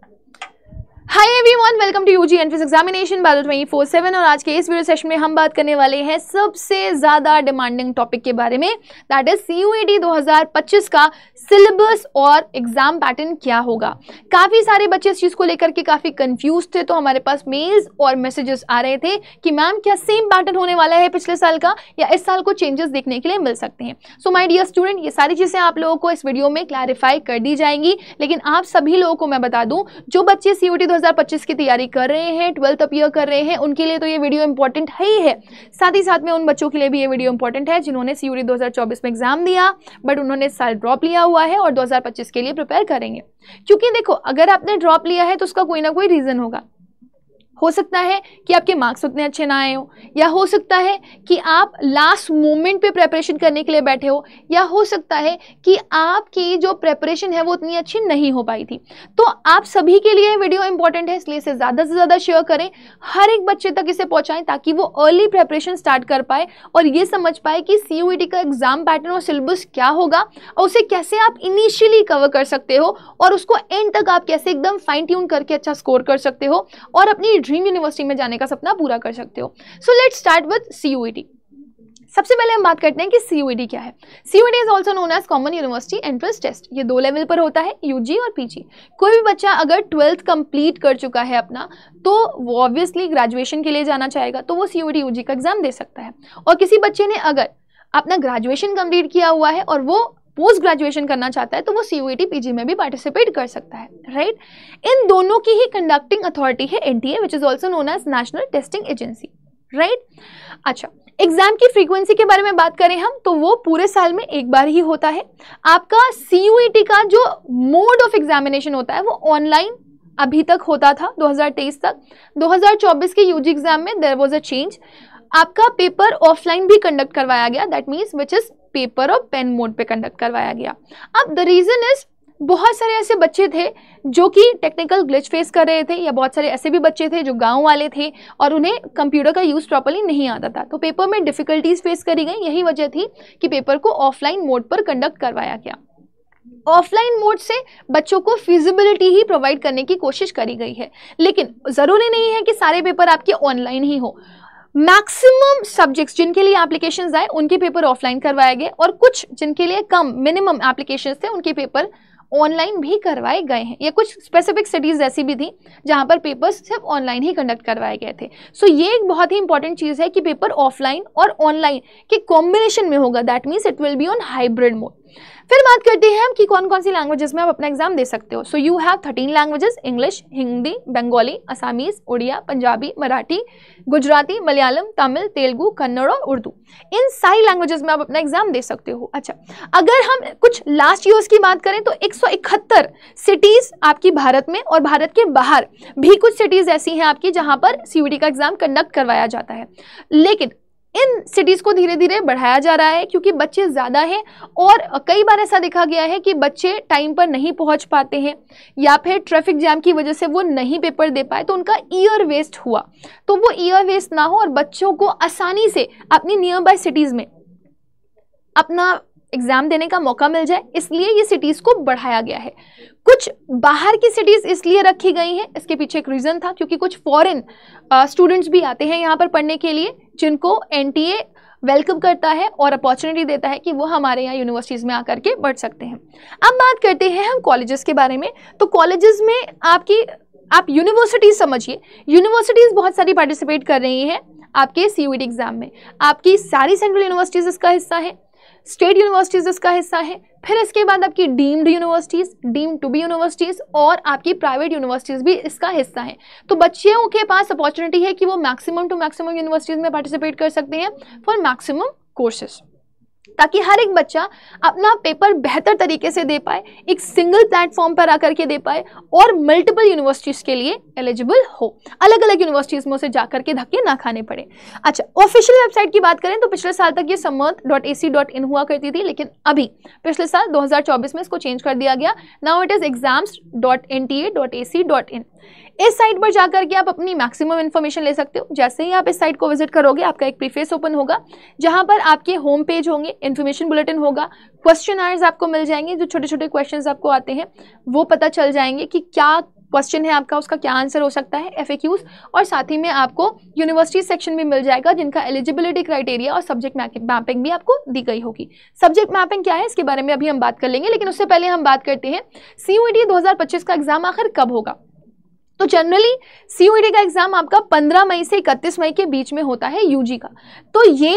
Thank you. Hi everyone welcome to UG entrance examination four seven और आज के इस वीडियो सेशन में हम बात करने वाले हैं सबसे ज़्यादा डिमांडिंग टॉपिक के बारे में that is C U A 2025 का सिलेबस और एग्ज़ाम पैटर्न क्या होगा काफ़ी सारे बच्चे इस चीज़ को लेकर के काफ़ी कंफ्यूज थे तो हमारे पास मेल्स और मैसेजेस आ रहे थे कि मैम क्या सेम पैटर्न होने वाला है पिछले साल का या इस साल को चेंजेस देखने के लिए मिल सकते हैं सो माई डियर स्टूडेंट ये सारी चीज़ें आप लोगों को इस वीडियो में क्लैरिफाई कर दी जाएंगी लेकिन आप सभी लोगों को मैं बता दूँ जो बच्चे सी 2025 की तैयारी कर रहे हैं ट्वेल्थ अपीयर कर रहे हैं उनके लिए तो ये वीडियो इंपॉर्टेंट है ही है साथ ही साथ में उन बच्चों के लिए भी ये वीडियो इंपॉर्टेंट है जिन्होंने सी यू में एग्जाम दिया बट उन्होंने साल ड्रॉप लिया हुआ है और दो के लिए प्रिपेयर करेंगे क्योंकि देखो अगर आपने ड्रॉप लिया है तो उसका कोई ना कोई रीज़न होगा हो सकता है कि आपके मार्क्स उतने अच्छे ना आए हो या हो सकता है कि आप लास्ट मोमेंट पे प्रेपरेशन करने के लिए बैठे हो या हो सकता है कि आपकी जो प्रेपरेशन है वो उतनी अच्छी नहीं हो पाई थी तो आप सभी के लिए वीडियो इंपॉर्टेंट है इसलिए इसे ज़्यादा से ज़्यादा शेयर करें हर एक बच्चे तक इसे पहुँचाएँ ताकि वो अर्ली प्रेपरेशन स्टार्ट कर पाए और ये समझ पाए कि सी e का एग्ज़ाम पैटर्न और सिलेबस क्या होगा और उसे कैसे आप इनिशियली कवर कर सकते हो और उसको एंड तक आप कैसे एकदम फाइन ट्यून करके अच्छा स्कोर कर सकते हो और अपनी ड्रीम यूनिवर्सिटी में जाने का सपना पूरा कर सकते हो so let start with C सबसे पहले हम बात करते हैं कि सी e क्या है C is also known as common university entrance test ये दो लेवल पर होता है UG और PG। कोई भी बच्चा अगर ट्वेल्थ कंप्लीट कर चुका है अपना तो वो ऑब्वियसली ग्रेजुएशन के लिए जाना चाहेगा तो वो सी UG e का एग्जाम दे सकता है और किसी बच्चे ने अगर अपना ग्रेजुएशन कंप्लीट किया हुआ है और वो पोस्ट ग्रेजुएशन करना चाहता है तो वो सी यू पीजी में भी पार्टिसिपेट कर सकता है राइट इन दोनों की ही कंडक्टिंग अथॉरिटी है N T which is also known as National Testing Agency right अच्छा एग्जाम की फ्रीक्वेंसी के बारे में बात करें हम तो वो पूरे साल में एक बार ही होता है आपका सी e का जो मोड ऑफ एग्जामिनेशन होता है वो ऑनलाइन अभी तक होता था 2023 तक 2024 के यूजी एग्जाम में देर वॉज अ चेंज आपका पेपर ऑफलाइन भी कंडक्ट करवाया गया that means which is paper और पेन मोड पे कंडक्ट करवाया गया अब द रीज़न इज़ बहुत सारे ऐसे बच्चे थे जो कि टेक्निकल ग्लिच फेस कर रहे थे या बहुत सारे ऐसे भी बच्चे थे जो गांव वाले थे और उन्हें कंप्यूटर का यूज़ प्रॉपरली नहीं आता था तो पेपर में डिफ़िकल्टीज फेस करी गई यही वजह थी कि पेपर को ऑफलाइन मोड पर कंडक्ट करवाया गया ऑफलाइन मोड से बच्चों को फिजिबिलिटी ही प्रोवाइड करने की कोशिश करी गई है लेकिन ज़रूरी नहीं है कि सारे पेपर आपके ऑनलाइन ही हो मैक्सिमम सब्जेक्ट्स जिनके लिए एप्लीकेशन आए उनके पेपर ऑफलाइन करवाए गए और कुछ जिनके लिए कम मिनिमम एप्लीकेशन थे उनके पेपर ऑनलाइन भी करवाए गए हैं या कुछ स्पेसिफिक सिटीज़ ऐसी भी थी जहाँ पर पेपर्स सिर्फ ऑनलाइन ही कंडक्ट करवाए गए थे सो so, ये एक बहुत ही इंपॉर्टेंट चीज़ है कि पेपर ऑफलाइन और ऑनलाइन के कॉम्बिनेशन में होगा that means it will be on hybrid mode फिर बात करते हैं हम कि कौन कौन सी लैंग्वेजेस में आप अपना एग्जाम दे सकते हो so you have thirteen languages English Hindi Bengali Assamese Oriya Punjabi Marathi Gujarati Malayalam Tamil Telugu Kannada और उर्दू इन सारी लैंग्वेजेस में आप अपना एग्जाम दे सकते हो अच्छा अगर हम कुछ लास्ट ईयर्स की बात करें तो एक सिटीज़ आपकी भारत में और भारत के बाहर भी कुछ सिटीज़ ऐसी हैं आपकी जहाँ पर सी का एग्ज़ाम कंडक्ट करवाया जाता है लेकिन इन सिटीज़ को धीरे धीरे बढ़ाया जा रहा है क्योंकि बच्चे ज़्यादा हैं और कई बार ऐसा देखा गया है कि बच्चे टाइम पर नहीं पहुंच पाते हैं या फिर ट्रैफिक जैम की वजह से वो नहीं पेपर दे पाए तो उनका ईयर वेस्ट हुआ तो वो ईयर वेस्ट ना हो और बच्चों को आसानी से अपनी नियर बाय सिटीज़ में अपना एग्ज़ाम देने का मौका मिल जाए इसलिए ये सिटीज़ को बढ़ाया गया है कुछ बाहर की सिटीज़ इसलिए रखी गई हैं इसके पीछे एक रीज़न था क्योंकि कुछ फॉरेन स्टूडेंट्स भी आते हैं यहाँ पर पढ़ने के लिए जिनको एन वेलकम करता है और अपॉर्चुनिटी देता है कि वो हमारे यहाँ यूनिवर्सिटीज़ में आकर के बढ़ सकते हैं अब बात करते हैं हम कॉलेजेस के बारे में तो कॉलेजेस में आपकी आप यूनिवर्सिटीज़ समझिए यूनिवर्सिटीज़ बहुत सारी पार्टिसिपेट कर रही हैं आपके सी एग्ज़ाम e में आपकी सारी सेंट्रल यूनिवर्सिटीज़ इसका हिस्सा है स्टेट यूनिवर्सिटीज़ इसका हिस्सा है फिर इसके बाद आपकी deemed universities deem to be universities और आपकी प्राइवेट यूनिवर्सिटीज़ भी इसका हिस्सा है तो बच्चियों के पास अपॉर्चुनिटी है कि वो मैक्सिमम टू मैक्सिमम यूनिवर्सिटीज़ में पार्टिसिपेट कर सकते हैं फॉर मैक्सिमम कोर्सेज़ ताकि हर एक बच्चा अपना पेपर बेहतर तरीके से दे पाए एक सिंगल प्लेटफॉर्म पर आकर के दे पाए और मल्टीपल यूनिवर्सिटीज़ के लिए एलिजिबल हो अलग अलग यूनिवर्सिटीज़ में उसे जाकर के धक्के ना खाने पड़े अच्छा ऑफिशियल वेबसाइट की बात करें तो पिछले साल तक ये समर्थ डॉट ए सी डॉट इन हुआ करती थी लेकिन अभी पिछले साल 2024 में इसको चेंज कर दिया गया now it is exams dot N T A dot A C dot in इस साइट पर जाकर के आप अपनी मैक्सिमम इन्फॉर्मेशन ले सकते हो जैसे ही आप इस साइट को विजिट करोगे आपका एक प्रीफेस ओपन होगा जहां पर आपके होम पेज होंगे इन्फॉर्मेशन बुलेटिन होगा क्वेश्चन आयर्स आपको मिल जाएंगे जो छोटे छोटे क्वेश्चन आपको आते हैं वो पता चल जाएंगे कि क्या क्वेश्चन है आपका उसका क्या आंसर हो सकता है एफ और साथ ही में आपको यूनिवर्सिटी सेक्शन भी मिल जाएगा जिनका एलिजिबिलिटी क्राइटेरिया और सब्जेक्ट मैपिंग भी आपको दी गई होगी सब्जेक्ट मैपिंग क्या है इसके बारे में अभी हम बात कर लेंगे लेकिन उससे पहले हम बात करते हैं सी दो का एग्जाम आखिर कब होगा तो जनरली सी का एग्ज़ाम आपका 15 मई से 31 मई के बीच में होता है यूजी का तो ये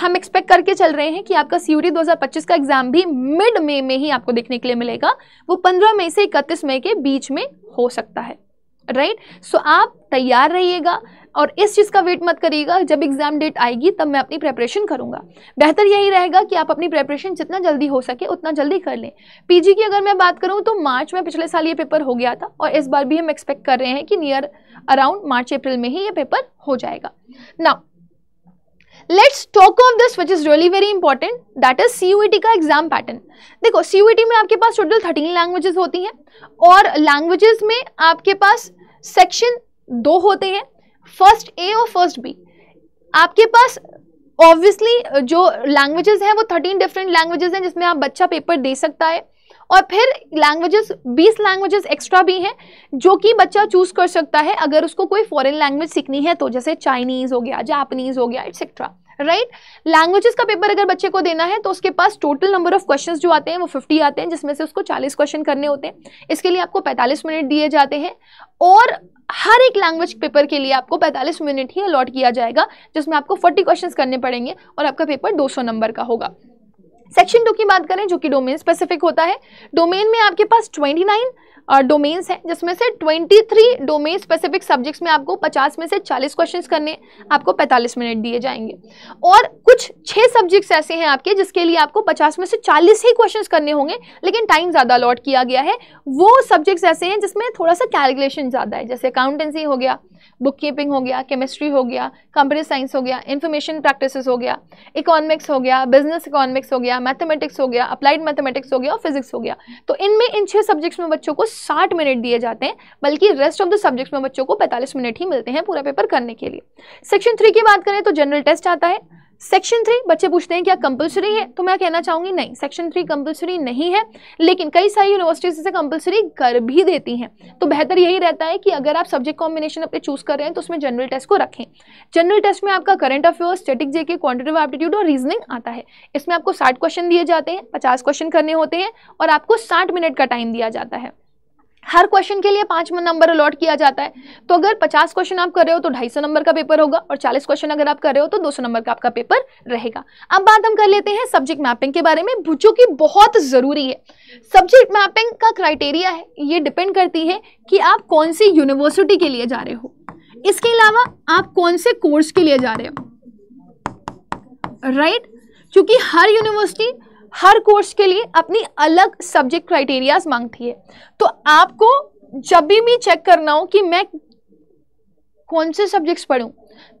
हम एक्सपेक्ट करके चल रहे हैं कि आपका सीयूटी 2025 का एग्जाम भी मिड मे में ही आपको देखने के लिए मिलेगा वो 15 मई से 31 मई के बीच में हो सकता है राइट right? सो so, आप तैयार रहिएगा और इस चीज़ का वेट मत करिएगा जब एग्ज़ाम डेट आएगी तब मैं अपनी प्रेपरेशन करूँगा बेहतर यही रहेगा कि आप अपनी प्रेपरेशन जितना जल्दी हो सके उतना जल्दी कर लें पीजी की अगर मैं बात करूँ तो मार्च में पिछले साल ये पेपर हो गया था और इस बार भी हम एक्सपेक्ट कर रहे हैं कि नियर अराउंड मार्च अप्रैल में ही ये पेपर हो जाएगा ना let's talk on this which is really very important that is C का एग्जाम पैटर्न देखो सी e में आपके पास टोटल थर्टीन लैंग्वेजेस होती हैं और लैंग्वेजेस में आपके पास सेक्शन दो होते हैं फर्स्ट ए और फर्स्ट बी आपके पास ऑब्वियसली जो लैंग्वेजेस हैं वो थर्टीन डिफरेंट लैंग्वेजेस हैं जिसमें आप बच्चा पेपर दे सकता है और फिर लैंग्वेजेस बीस लैंग्वेजेस एक्स्ट्रा भी हैं जो कि बच्चा चूज़ कर सकता है अगर उसको कोई फॉरेन लैंग्वेज सीखनी है तो जैसे चाइनीज़ हो गया जापनीज़ हो गया एट्सेट्रा राइट लैंग्वेजेस का पेपर अगर बच्चे को देना है तो उसके पास टोटल नंबर ऑफ क्वेश्चंस जो आते हैं वो 50 आते हैं जिसमें से उसको 40 क्वेश्चन करने होते हैं इसके लिए आपको 45 मिनट दिए जाते हैं और हर एक लैंग्वेज पेपर के लिए आपको 45 मिनट ही अलॉट किया जाएगा जिसमें आपको 40 क्वेश्चन करने पड़ेंगे और आपका पेपर दो नंबर का होगा सेक्शन टू की बात करें जो कि डोमेन स्पेसिफिक होता है डोमेन में आपके पास ट्वेंटी डोमेन्स हैं जिसमें से 23 डोमेन स्पेसिफिक सब्जेक्ट्स में आपको 50 में से 40 क्वेश्चंस करने आपको 45 मिनट दिए जाएंगे और कुछ छः सब्जेक्ट्स ऐसे हैं आपके जिसके लिए आपको 50 में से 40 ही क्वेश्चंस करने होंगे लेकिन टाइम ज़्यादा अलॉट किया गया है वो सब्जेक्ट्स ऐसे हैं जिसमें थोड़ा सा कैलकुलेशन ज़्यादा है जैसे अकाउंटेंसी हो गया बुक कीपिंग हो गया केमिस्ट्री हो गया कंप्यूटर साइंस हो गया इन्फॉर्मेशन प्रैक्टिस हो गया इकोनॉमिक्स हो गया बिजनेस इकोनॉमिक्स हो गया मैथमेटिक्स हो गया अप्लाइड मैथमेटिक्स हो गया और फिजिक्स हो गया तो इनमें इन छः सब्जेक्ट्स में बच्चों को साठ मिनट दिए जाते हैं बल्कि रेस्ट ऑफ द सब्जेक्ट में बच्चों को पैंतालीस मिनट ही मिलते हैं पूरा पेपर करने के लिए सेक्शन थ्री की बात करें तो जनरल टेस्ट आता है सेक्शन थ्री बच्चे पूछते हैं क्या कंपलसरी है तो मैं कहना चाहूंगी नहीं सेक्शन थ्री कंपलसरी नहीं है लेकिन कई सारी यूनिवर्सिटीज इसे कंपलसरी कर भी देती हैं तो बेहतर यही रहता है कि अगर आप सब्जेक्ट कॉम्बिनेशन अपने चूज कर रहे हैं तो उसमें जनरल टेस्ट को रखें जनरल टेस्ट में आपका current affair static GK quantitative aptitude और रीजनिंग आता है इसमें आपको साठ क्वेश्चन दिए जाते हैं पचास क्वेश्चन करने होते हैं और आपको साठ मिनट का टाइम दिया जाता है हर क्वेश्चन के लिए पाँच नंबर अलॉट किया जाता है तो अगर पचास क्वेश्चन आप कर रहे हो तो ढाई सौ नंबर का पेपर होगा और चालीस क्वेश्चन अगर आप कर रहे हो तो दो सौ नंबर का आपका पेपर रहेगा अब बात हम कर लेते हैं सब्जेक्ट मैपिंग के बारे में जो कि बहुत ज़रूरी है सब्जेक्ट मैपिंग का क्राइटेरिया है ये डिपेंड करती है कि आप कौन सी यूनिवर्सिटी के लिए जा रहे हो इसके अलावा आप कौन से कोर्स के लिए जा रहे हो राइट right? क्योंकि हर यूनिवर्सिटी हर कोर्स के लिए अपनी अलग सब्जेक्ट क्राइटेरियाज मांगती है तो आपको जब भी चेक करना हो कि मैं कौन से सब्जेक्ट्स पढ़ूँ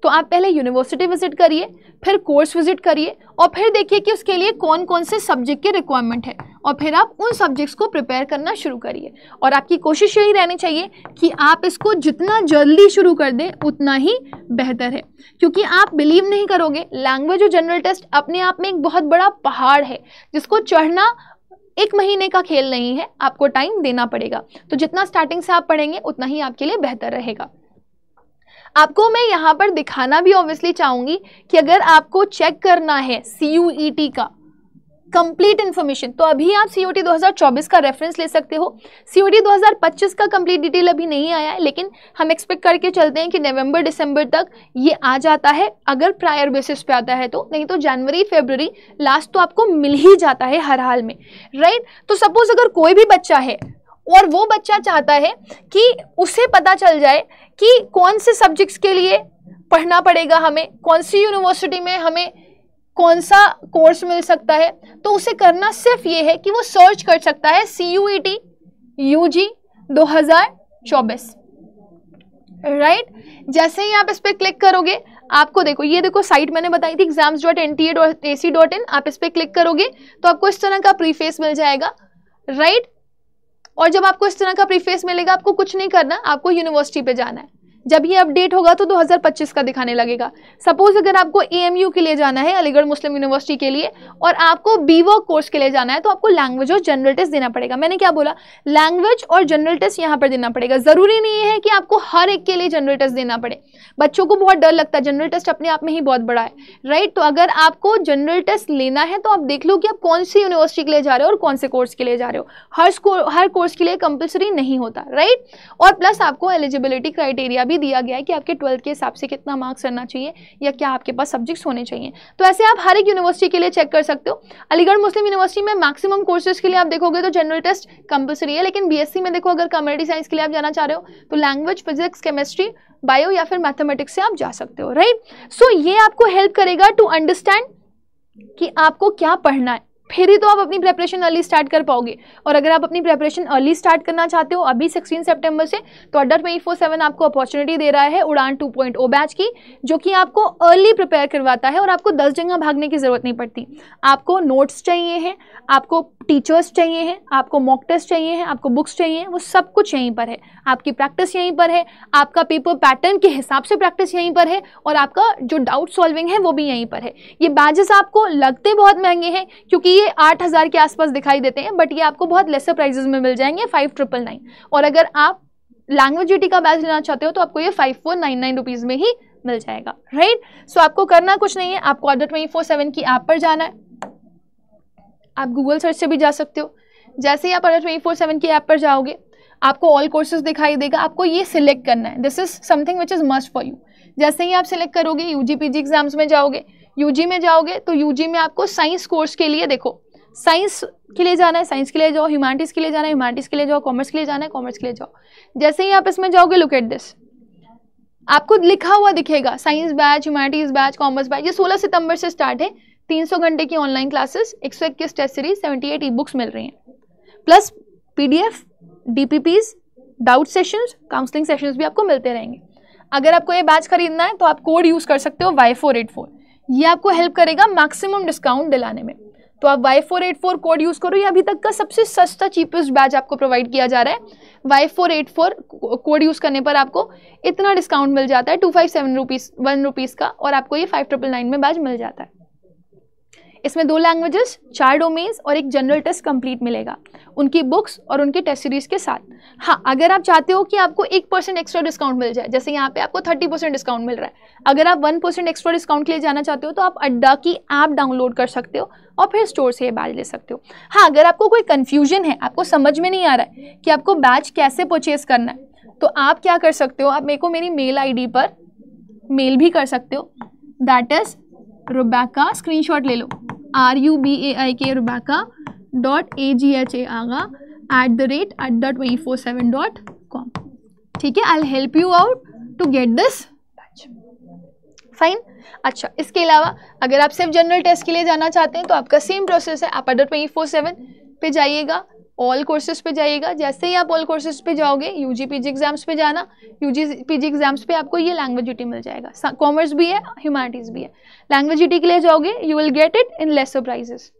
तो आप पहले यूनिवर्सिटी विजिट करिए फिर कोर्स विजिट करिए और फिर देखिए कि उसके लिए कौन कौन से सब्जेक्ट के रिक्वायरमेंट है और फिर आप उन सब्जेक्ट्स को प्रिपेयर करना शुरू करिए और आपकी कोशिश यही रहनी चाहिए कि आप इसको जितना जल्दी शुरू कर दें उतना ही बेहतर है क्योंकि आप बिलीव नहीं करोगे लैंग्वेज और जनरल टेस्ट अपने आप में एक बहुत बड़ा पहाड़ है जिसको चढ़ना एक महीने का खेल नहीं है आपको टाइम देना पड़ेगा तो जितना स्टार्टिंग से आप पढ़ेंगे उतना ही आपके लिए बेहतर रहेगा आपको मैं यहाँ पर दिखाना भी ऑब्वियसली चाहूँगी कि अगर आपको चेक करना है सी e का कंप्लीट इन्फॉर्मेशन तो अभी आप e सी 2024 का रेफरेंस ले सकते हो e सी 2025 का कंप्लीट डिटेल अभी नहीं आया है लेकिन हम एक्सपेक्ट करके चलते हैं कि नवंबर दिसंबर तक ये आ जाता है अगर प्रायर बेसिस पे आता है तो नहीं तो जनवरी फेबररी लास्ट तो आपको मिल ही जाता है हर हाल में राइट तो सपोज अगर कोई भी बच्चा है और वो बच्चा चाहता है कि उसे पता चल जाए कि कौन से सब्जेक्ट्स के लिए पढ़ना पड़ेगा हमें कौन सी यूनिवर्सिटी में हमें कौन सा कोर्स मिल सकता है तो उसे करना सिर्फ ये है कि वो सर्च कर सकता है C U E T U G दो हज़ार चौबीस राइट जैसे ही आप इस पर क्लिक करोगे आपको देखो ये देखो साइट मैंने बताई थी exams dot N T A dot A C dot in आप इस पर क्लिक करोगे तो आपको इस तरह का प्रीफेस मिल जाएगा राइट और जब आपको इस तरह का प्रीफेस मिलेगा आपको कुछ नहीं करना आपको यूनिवर्सिटी पे जाना है जब ये अपडेट होगा तो 2025 का दिखाने लगेगा सपोज अगर आपको ए के लिए जाना है अलीगढ़ मुस्लिम यूनिवर्सिटी के लिए और आपको बी कोर्स के लिए जाना है तो आपको लैंग्वेज और जनरल टेस्ट देना पड़ेगा मैंने क्या बोला लैंग्वेज और जनरल टेस्ट यहाँ पर देना पड़ेगा ज़रूरी नहीं है कि आपको हर एक के लिए जनरल टेस्ट देना पड़े बच्चों को बहुत डर लगता है जनरल टेस्ट अपने आप में ही बहुत बड़ा है राइट तो अगर आपको जनरल टेस्ट लेना है तो आप देख लो कि आप कौन सी यूनिवर्सिटी के लिए जा रहे हो और कौन से कोर्स के लिए जा रहे हो हर हर कोर्स के लिए कंपल्सरी नहीं होता राइट और प्लस आपको एलिजिबिलिटी क्राइटेरिया भी भी दिया गया है कि आपके ट्वेल्थ के हिसाब से कितना मार्क्स रहना चाहिए या क्या आपके पास सब्जेक्ट्स होने चाहिए तो ऐसे आप हर एक यूनिवर्सिटी के लिए चेक कर सकते हो अलीगढ़ मुस्लिम यूनिवर्सिटी में मैक्सिमम कोर्सेज के लिए आप देखोगे तो जनरल टेस्ट कंपलसरी है लेकिन बी में देखो अगर कम्युनिटी साइंस के लिए आप जाना चाह रहे हो तो लैंग्वेज फिजिक्स केमिस्ट्री बायो या फिर मैथमेटिक्स से आप जा सकते हो राइट सो so, ये आपको हेल्प करेगा टू अंडरस्टैंड कि आपको क्या पढ़ना है फिर ही तो आप अपनी प्रेपरेशन अर्ली स्टार्ट कर पाओगे और अगर आप अपनी प्रेपरेशन अर्ली स्टार्ट करना चाहते हो अभी सिक्सटीन सेप्टेम्बर से तो अडर ट्वेंटी फोर सेवन आपको अपॉर्चुनिटी दे रहा है उड़ान टू पॉइंट ओ बैच की जो कि आपको अर्ली प्रिपेयर करवाता है और आपको दस जगह भागने की ज़रूरत नहीं पड़ती आपको नोट्स चाहिए हैं आपको टीचर्स चाहिए हैं आपको मॉक टेस्ट चाहिए हैं आपको बुक्स चाहिए वो सब कुछ यहीं पर है आपकी प्रैक्टिस यहीं पर है आपका पेपर पैटर्न के हिसाब से प्रैक्टिस यहीं पर है और आपका जो डाउट सॉल्विंग है वो भी यहीं पर है ये बैजेस आपको लगते बहुत महंगे हैं क्योंकि ये ये 8000 के आसपास दिखाई देते हैं बट ये आपको बहुत लेसर प्राइजेस में मिल जाएंगे फाइव ट्रिपल नाइन और अगर आप लैंग्वेज यूटी का बैच लेना चाहते हो तो आपको ये five four nine nine rupees में ही मिल जाएगा राइट सो आपको करना कुछ नहीं है आपको ऑर्डर ट्वेंटी फोर सेवन की ऐप पर जाना है आप गूगल सर्च से भी जा सकते हो जैसे ही आप ऑर्डर ट्वेंटी फोर सेवन की ऐप पर जाओगे आपको ऑल कोर्सेज दिखाई देगा आपको ये सिलेक्ट करना है this is something which is must for you जैसे ही आप सिलेक्ट करोगे यू जी एग्ज़ाम्स में जाओगे यूजी में जाओगे तो यूजी में आपको साइंस कोर्स के लिए देखो साइंस के लिए जाना है साइंस के लिए जाओ ह्यूमैनिटीज़ के लिए जाना है ह्यूमैनिटीज़ के लिए जाओ कॉमर्स के लिए जाना है कॉमर्स के लिए जाओ जैसे ही आप इसमें जाओगे लुक एट दिस आपको लिखा हुआ दिखेगा science batch humanities batch commerce batch ये 16 सितंबर से स्टार्ट है 300 घंटे की ऑनलाइन क्लासेस एक सौ इक्कीस test series seventy eight e books मिल रही हैं plus P D F D P P's doubt session counselling session भी आपको मिलते रहेंगे अगर आपको ये बैच खरीदना है तो आप कोड यूज़ कर सकते हो वाई फोर एट फोर ये आपको हेल्प करेगा मैक्सिमम डिस्काउंट दिलाने में तो आप Y four eight four code use करो ये अभी तक का सबसे सस्ता चीपेस्ट बैच आपको प्रोवाइड किया जा रहा है Y four eight four code use करने पर आपको इतना डिस्काउंट मिल जाता है two five seven rupees one rupees का और आपको ये फाइव ट्रिपल नाइन में बैच मिल जाता है इसमें दो लैंग्वेजेस चार डोमेन्स और एक जनरल टेस्ट कंप्लीट मिलेगा उनकी बुक्स और उनके टेस्ट सीरीज के साथ हाँ अगर आप चाहते हो कि आपको एक परसेंट एक्स्ट्रा डिस्काउंट मिल जाए जैसे यहाँ पे आपको थर्टी परसेंट डिस्काउंट मिल रहा है अगर आप वन परसेंट एक्स्ट्रा डिस्काउंट के लिए जाना चाहते हो तो आप अड्डा की ऐप डाउनलोड कर सकते हो और फिर स्टोर से ये बैच ले सकते हो हाँ अगर आपको कोई कन्फ्यूजन है आपको समझ में नहीं आ रहा है कि आपको बैच कैसे परचेज करना है तो आप क्या कर सकते हो आप मेरे को मेरी मेल आई पर मेल भी कर सकते हो दैट इज़ रोबैक का स्क्रीनशॉट ले लो R U B A I K रुबाका dot A G H A आगा at the rate at the twenty four seven dot com ठीक है I help you out to get this batch fine अच्छा इसके अलावा अगर आप सिर्फ जनरल टेस्ट के लिए जाना चाहते हैं तो आपका सेम प्रोसेस है आप अडर ट्वेंटी फोर सेवन पे जाइएगा ऑल कोर्सेज पे जाइएगा जैसे ही आप ऑल कोर्सेज पे जाओगे यू जी एग्जाम्स पे जाना यू जी जी एग्जाम्स पे आपको ये लैंग्वेज यूटी मिल जाएगा कॉमर्स भी है ह्यूमैनिटीज़ भी है लैंग्वेज यूटी के लिए जाओगे you will get it in lesser prices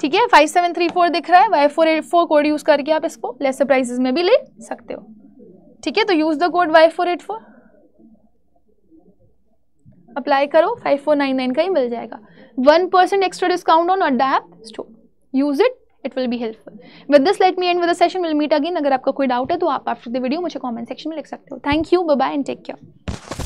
ठीक है फाइव सेवन थ्री फोर दिख रहा है Y four eight four code use करके आप इसको लेसर प्राइजेस में भी ले सकते हो ठीक है तो use the code Y four eight four apply करो फाइव फोर नाइन नाइन का ही मिल जाएगा one percent extra discount on a app store use it it will be helpful with this let me end with session will meet again अगर आपका कोई doubt है तो आप आफ्टर द वीडियो मुझे कमेंट सेक्शन में लिख सकते हो thank you bye and take care